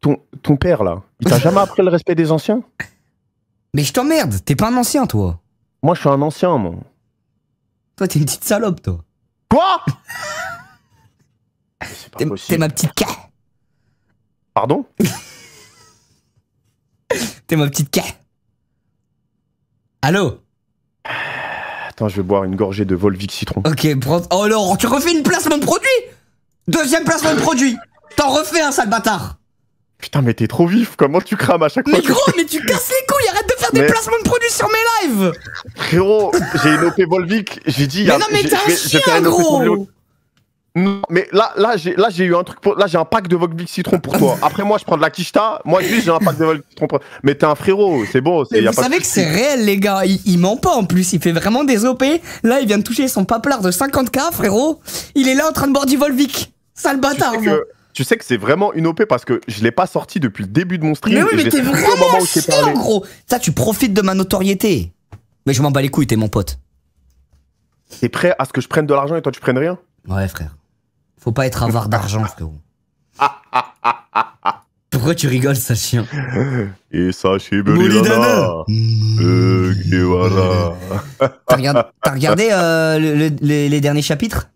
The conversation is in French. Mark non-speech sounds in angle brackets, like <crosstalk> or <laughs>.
ton, ton père, là, il t'a jamais appris le respect des anciens Mais je t'emmerde, t'es pas un ancien, toi. Moi, je suis un ancien, mon. Toi, t'es une petite salope, toi. Quoi <laughs> T'es ma petite ca. Pardon <laughs> T'es ma petite ca. Allô Attends, je vais boire une gorgée de Volvic citron. Ok, prends. Oh là tu refais une placement de produit Deuxième placement de produit T'en refais un, sale bâtard Putain, mais t'es trop vif, comment tu crames à chaque fois Mais gros, mais tu casses les couilles, arrête de faire des placements de produits sur mes lives Frérot, j'ai une OP Volvic, j'ai dit... Mais non, mais t'es un chien, gros non, mais là, là, j'ai, là, j'ai eu un truc pour, là, j'ai un pack de Volvic citron pour toi. Après, moi, je prends de la quicheta. Moi, juste, j'ai un pack de Volvic citron pour... toi. Mais t'es un frérot, c'est bon. C'est, vous savez que c'est réel, les gars. Il, ment pas, en plus. Il fait vraiment des OP. Là, il vient de toucher son papelard de 50k, frérot. Il est là en train de boire du Volvic. Sale bâtard, tu sais que c'est vraiment une OP parce que je l'ai pas sorti depuis le début de mon stream. Mais oui, mais t'es vraiment chiant gros. Ça, tu profites de ma notoriété. Mais je m'en bats les couilles, t'es mon pote. T'es prêt à ce que je prenne de l'argent et toi tu prennes rien Ouais, frère. Faut pas être avare d'argent, frérot. <laughs> Pourquoi tu rigoles, chien Et ça Belilana euh, T'as regardé, euh, les derniers chapitres